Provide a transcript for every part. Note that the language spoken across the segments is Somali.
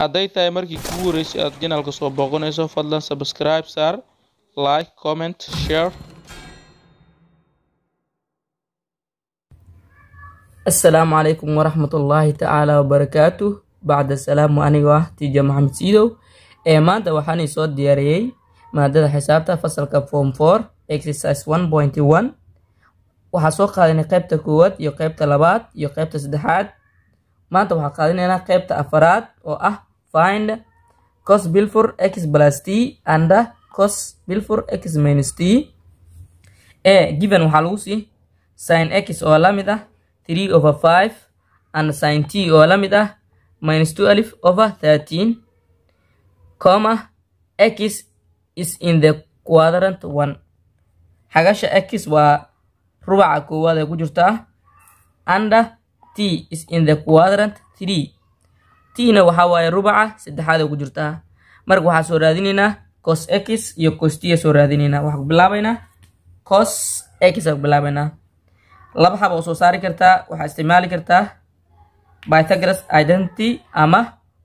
hadday tahay markii kugu horeysay aada janalka soo booqanayso fadlan subscribe saar like comment share assalaamu calaykum waraxmatullaahi tacaala wabarakaatuh bacda asalaamu anigoo ah tiija maxamed siidow ee maanta waxaanay soo diyaariyey maadada xisaabta fasalka form for exercise one pointy one waxaa soo qaadinay qeybta koowaad iyo qeybta labaad iyo qeybta saddexaad maanta waxaa qaadinaynaa qeybta afaraad oo ah Find cos before x plus t and cos before x minus t. A given waxaa lagu sii sin x oo la mid ah 3 over 5 and sin t oo la mid ah minus 12 over 13 comma x is in the quadrant 1 xagasha x waa rubaca koowaad ee ku jirtaa and t is in the quadrant 3 tina waxaa waaye rubaca saddexaad ugu jirtaa marka waxaa soo raadinaynaa cos x iyo cos t soo raadinaynaa waxaa ku bilaabaynaa cos x aa ku bilaabaynaa laba xaba oo soo saari kartaa waxaa isticmaali kartaa pythagoras identity ama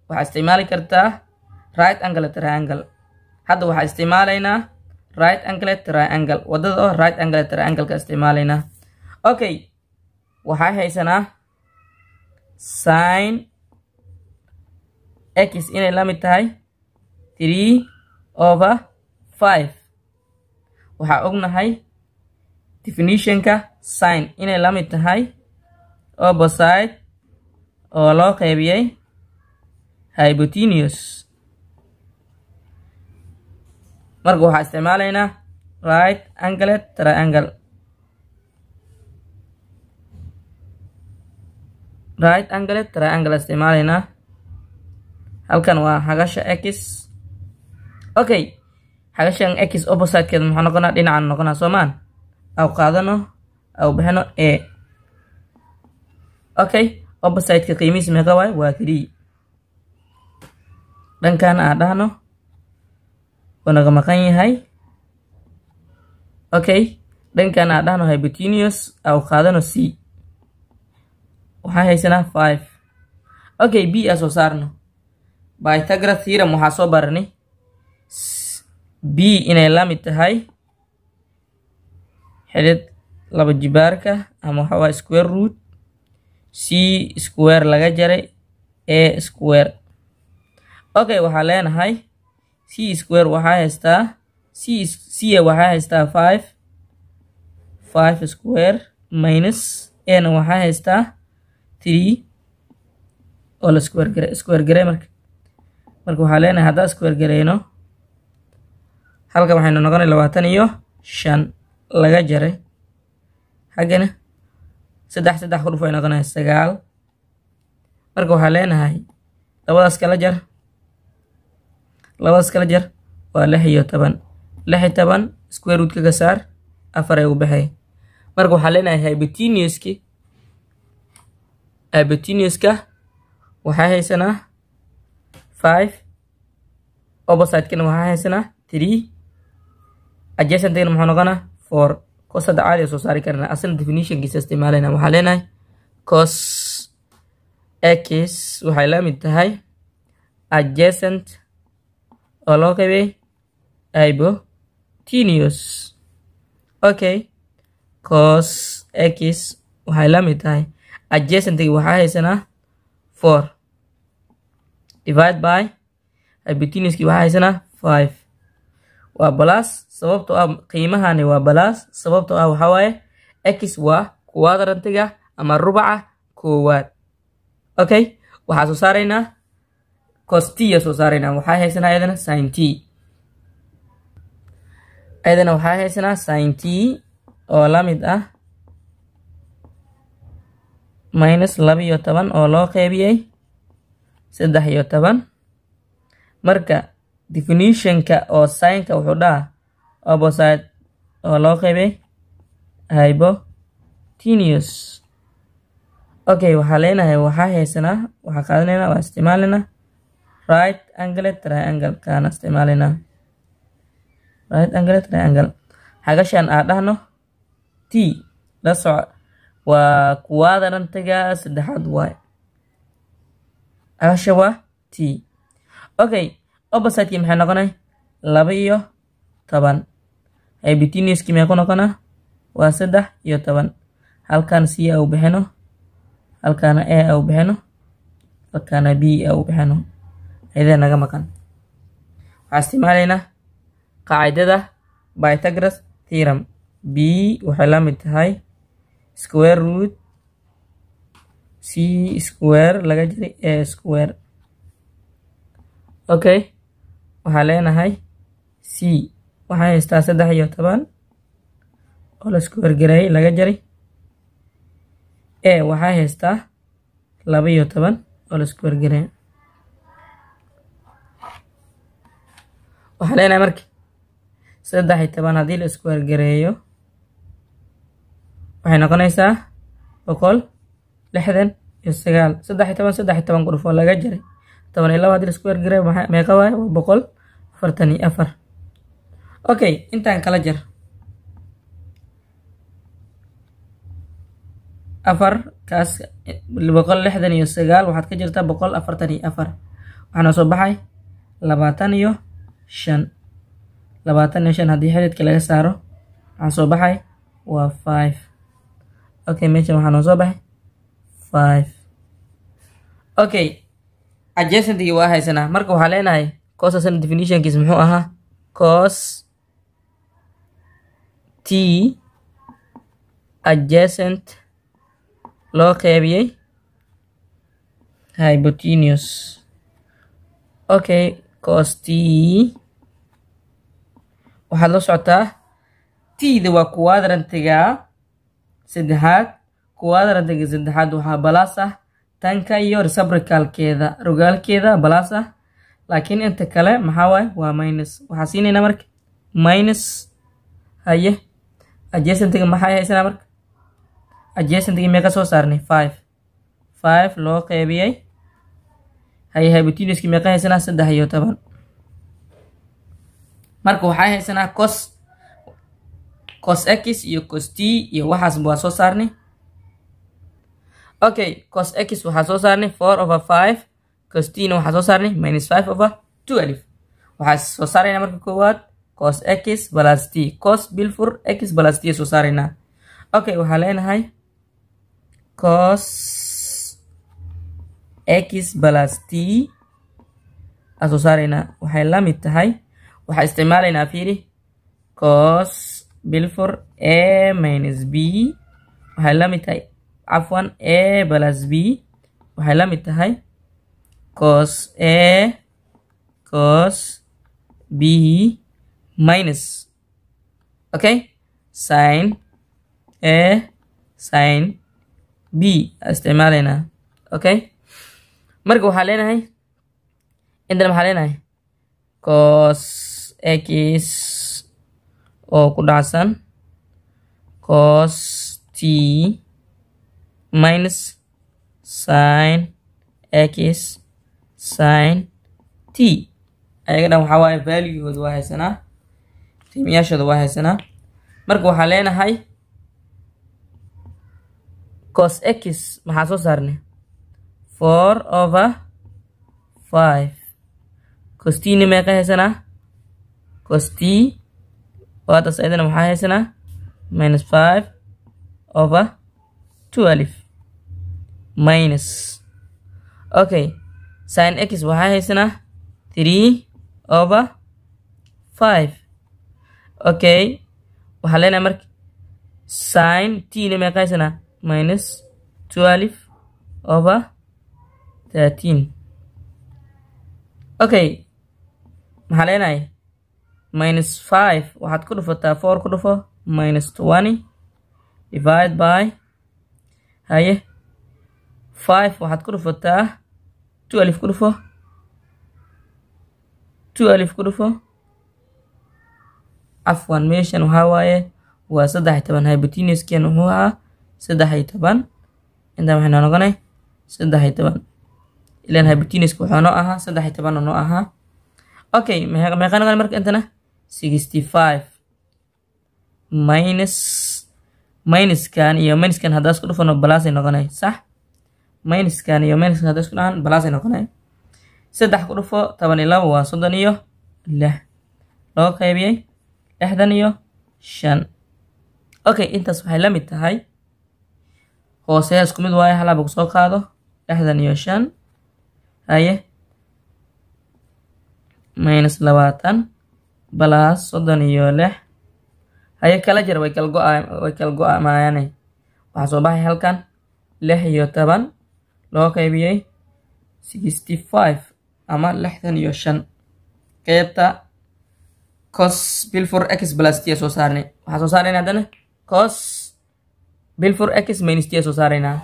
waxaa isticmaali kartaa right angle triangle hadda waxaa isticmaalaynaa right angle triangle wadada oo right angle triangle-ka isticmaalaynaa okay waxaa haysanaa sin x inay la mid tahay three over five waxaa ognahay definitionka sin inay la mid tahay opposite oo loo qaybiyey hypotenus marka waxaa isticmaalaynaa right angled triangle right angled triangle isticmaalaynaa halkan waa xagasha x okay xagashan x oppositekeeda muxuu noqonaa dhinacan noqonaa soomaan aw qaadano aw baxno a okay oppositeka qiimihiis meeqa waay waa three dhankan aa dhahno wuu naga maqan yahay okay dhankan aa dhahno hypotenius aw qaadano c waxaan haysanaa five okay b aa soo saarno Pythagoras theorem waxaa soo baranay b inay la mid tahay xidid laba jibaarka ama waxa waaye square root c square laga jaray a square okay waxaa leenahay c square waxaa haystaa c ca waxaa haystaa five five square minus ana waxaa haystaa three oo la square gare square gare marka marka waxaa leenahay haddaan isku ergerayno halkan waxaynu noqonay labaatan iyo shan laga jaray xaggana saddex saddex huruf ay noqonahay sagaal marka waxaa leenahay labadaas kala jar labadaas kala jar waa lix iyo toban lix iyo toban square root kaga saar afar ay u baxay marka waxaa leenahay hypoteniuski hypoteniuska waxaa haysanaa 5 obosidekana waxaa haysanaa 3 adjacentagana muxuu noqonaa 4 cosada caadiga soo saari karana asna definitionkiisa isticmaalayna waxaa leenahay cos x waxay la mid tahay adjacent oo loo aibo ibotinius okay cos x waxay la mid tahay adjacentagi waxaa haysanaa 4 divide by abitiniski waxaa haysanaa five waa balas sababtoo ah qiimahani waa balas sababtoo ah waaye x waa kuwaad rantiga ama rubaca koowaad okay waxaa soo saaraynaa costiya soo saaraynaa waxaa haysanaa ayadana sinti ayadana waxaa haysanaa sinti oo la mid ah minus laba-iyo toban oo loo qeybiyey saddex iyo toban marka definitionka oo synka wuxuu dhaha opposite oo loo qaybay hypotenus okay waxaa leenahay waxaa haysanaa waxaa qaadanaynaa waa isticmaalinaa right angle triangle kaan isticmaalinaa right angle triangle xagashan aa dhahno t la soco waa kuwaada saddexaad waaye asha waa t okay oppositeki maxay noqonay laba iyo toban hybitinski maxay ku noqonaa waa saddex iyo toban halkan c au u bixino halkaana a au u bixino halkaana b a u bixino cidee naga maqan waxaa isticmaalaynaa qaacidada bytagras theorem b waxay la mid tahay square root c square laga jiray a square okay waxaa leenahay c waxaa haystaa saddex iyo toban oo la iskuwergareeyey laga jaray a waxaa haystaa laba iyo toban oo la iskuwergareeyey waxaa leenahay marka saddex iyo toban haddii la gareeyo waxay noqonaysaa boqol lixdan iyo sagaal saddex iyo toban saddex iyo toban quruf oo laga jaray toban iyo labo hadii laisku yargare meeqa waay waa boqol afartan iyo afar okay intaan kala jar afar kaas boqol lixdan iyo sagaal waxaad ka jirtaa boqol afartan iyo afar waxaana soo baxay labaatan iyo shan labaatan iyo shan haddii xididka laga saaro waxaa soo baxay waa five okay meeshan waxaa noo soo baxay five okay adjacentiga waa haysanaa marka waxaa leenahay cosasana definitionkiis muxuu ahaa cos t adjacent loo qeybiyey hypotenus okay cos t waxaad la socotaa t-da waa quadrantiga saddexaad koowaad ardayga saddexaad waxaa balaas ah tanka iyo resabrikaalkeeda rogaalkeeda balaas ah laakiin inta kale maxaa waaye waa minus waxaa siinaynaa marka minus haye adjasantiga maxay haysanaa marka adjasantiga meeqa soo saarnay five five loo qeybiyey haye habituniski meeqa haysanaa saddex iyo toban marka waxaa haysanaa cos cos x iyo cos t iyo waxaas waa soo saarnay okay cos x waxaa soo saarnay four over five cos tna waxaa soo saarnay minus five over twelve waxaa soo saaraynaa marka koowaad cos x plus t cos bilfur x plus t soo saaraynaa okay waxaa leenahay cos x plus t aa soo saaraynaa waxay la mid tahay waxaa isticmaalaynaa fiiri cos bilfur a minus b waxay la mid tahay cafwan a plus b waxay la mid tahay cos a cos b minus okay sin a sin b isticmaalaynaa okay marka waxaa leenahay intan maxaa leenahay cos x oo ku dhacsan cos t minus sin x sin t ayaga dhan waxaa waaye valuehood waa haysanaa tiimyaashooda waa haysanaa marka waxaa leenahay cos x maxaa soo saarnay four over five cos t-na meeqa haysanaa cos t waataas ayadana maxaa haysanaa minus five over twelve minus okay sin x waxaa haysanaa three over five okay waxaa leenahay marka sin tina meeqa haysanaa minus twelve over thirteen okay maxaa leenahay minus five waxaad ku dhufataa four ku dhufo minus twenty divide by haye five waxaad ku dhufataa two alif ku dhufo two alif ku dhufo afwan meeshan waxaa waaye waa saddex iyo toban hypotenuskan wuxuu ahaa saddex iyo toban intaan waxayna noqonay saddex iyo toban ilaan hypotenuska wuxuu noo ahaa saddex iyo toban noo ahaa okay meeqa noqonay marka intana sixty five minus minuskan iyo minuskan haddaas ku dhufano balaasay noqonay sax minuskan iyo minuska hadday isku dhahaan balaasay noqonay saddex ku dhufo toban iyo laba waa soddon iyo lix loo qaybiyey lixdan iyo shan okay intaas waxay la mid tahay hooseya isku mid waayo halaba ku soo qaado lixdan iyo shan haye minus labaatan balaas soddon iyo lix haye kala jar way kal go-a way kala go-amayaane waxaa soo baxay halkan lix iyo toban loo qaybiyey sixty five ama lixdan iyo shan qeybta cos bilfor x plus soo saarnay waxaa soo saarayna haddana cos bilfor x minus soo saaraynaa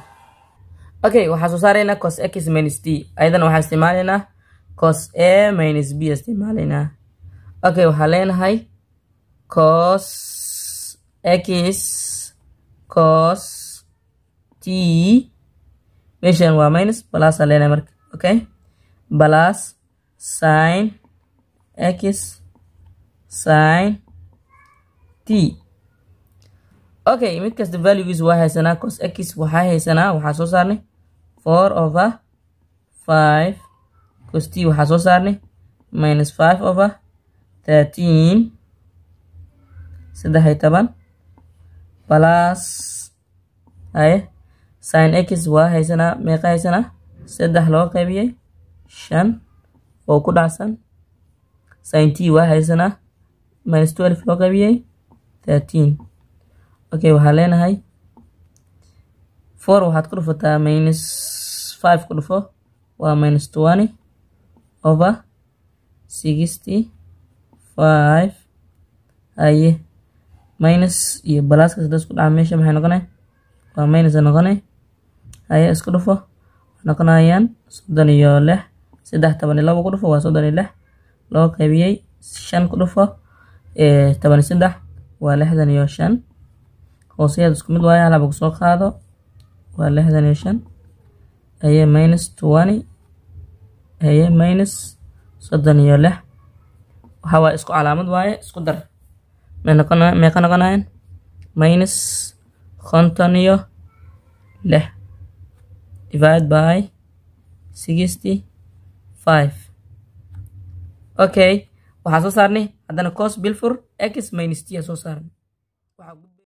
okay waxaa soo saaraynaa cos x minus t ayadana waxaa isticmaalaynaa cos a minus b isticmaalaynaa okay waxaa leenahay cos x cos t meeshan waa minus balasaan leenahay marka okay balas sin x sin t okay mid kasta valuegiis waa haysanaa cos x waxaa haysanaa waxaa soo saarnay four over five cos t waxaa soo saarnay minus five over thirteen saddex iyo toban balas haye sin x waa haysanaa meeqa haysanaa saddex loo qaybiyey shan oo ku dhacsan sin t waa haysanaa minus twelve loo qaybiyey thirteen okay waxaa leenahay four waxaad ku dhufataa minus five ku dhufo waa minus twenty over sixty five haye minus iyo balaaskaas dasku dhaca meesha maxay noqonay waa minus noqonay aya isku dhufo noqonayaan soddon iyo lix saddex toban iyo laba ku dhufo waa soddon iyo lix loo qaybiyey shan ku dhufo eh, toban iyo saddex waa lixdan iyo shan hooseyaad isku mid waayo halaba kusoo qaado waa lixdan iyo shan aye minus twenty aye minus soddon iyo lix waxa waa isku calaamad waaye isku dar may noqon meeqa noqonayaan minus konton iyo lix divided by 65 okay waxaa soo saarnay haddana cos bilfur x minus t soo saarnay